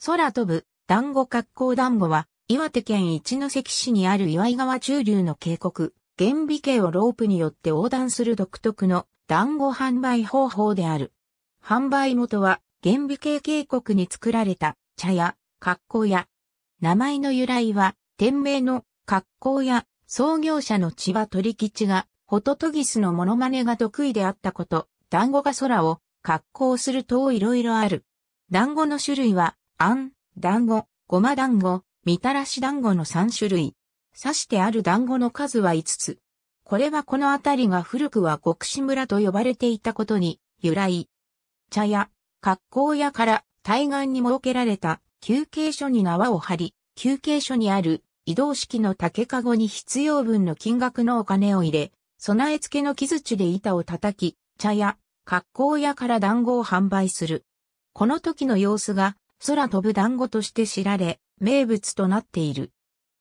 空飛ぶ、団子格好団子は、岩手県一関市にある岩井川中流の渓谷、厳美渓をロープによって横断する独特の団子販売方法である。販売元は、厳美渓渓谷に作られた茶屋、格好屋。名前の由来は、店名の格好屋、創業者の千葉取吉が、ホトトギスのモノマネが得意であったこと、団子が空を格好するといろいろある。団子の種類は、あん、団子、ごま団子、みたらし団子の3種類。刺してある団子の数は5つ。これはこの辺りが古くは国士村と呼ばれていたことに由来。茶屋、格好屋から対岸に設けられた休憩所に縄を張り、休憩所にある移動式の竹籠に必要分の金額のお金を入れ、備え付けの木槌で板を叩き、茶屋、格好屋から団子を販売する。この時の様子が空飛ぶ団子として知られ、名物となっている。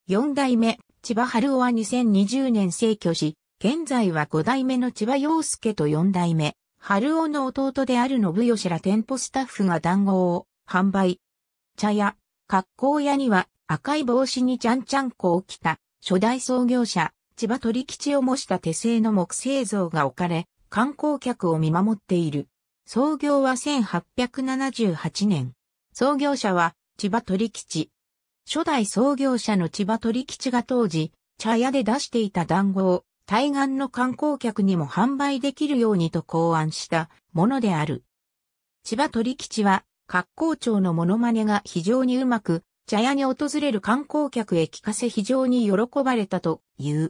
四代目、千葉春夫は2020年逝去し、現在は五代目の千葉洋介と四代目、春夫の弟である信吉ら店舗スタッフが団子を販売。茶屋、格好屋には赤い帽子にちゃんちゃんこを着た初代創業者、千葉取吉を模した手製の木製像が置かれ、観光客を見守っている。創業は1878年。創業者は千葉取吉。初代創業者の千葉取吉が当時、茶屋で出していた団子を対岸の観光客にも販売できるようにと考案したものである。千葉取吉は、格好町のモノマネが非常にうまく、茶屋に訪れる観光客へ聞かせ非常に喜ばれたという。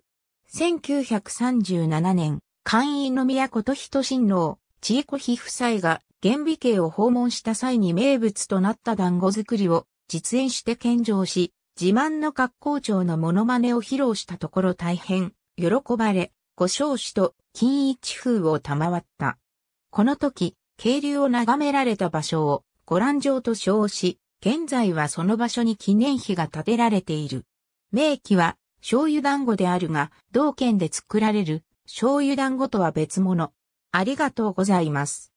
1937年、官員の都と人親王、千恵子妃夫妻が厳美家を訪問した際に名物となった団子作りを実演して献上し、自慢の格好長のモノマネを披露したところ大変喜ばれ、ご少子と金一風を賜った。この時、渓流を眺められた場所をご覧上と称し、現在はその場所に記念碑が建てられている。名器は醤油団子であるが、同県で作られる醤油団子とは別物。ありがとうございます。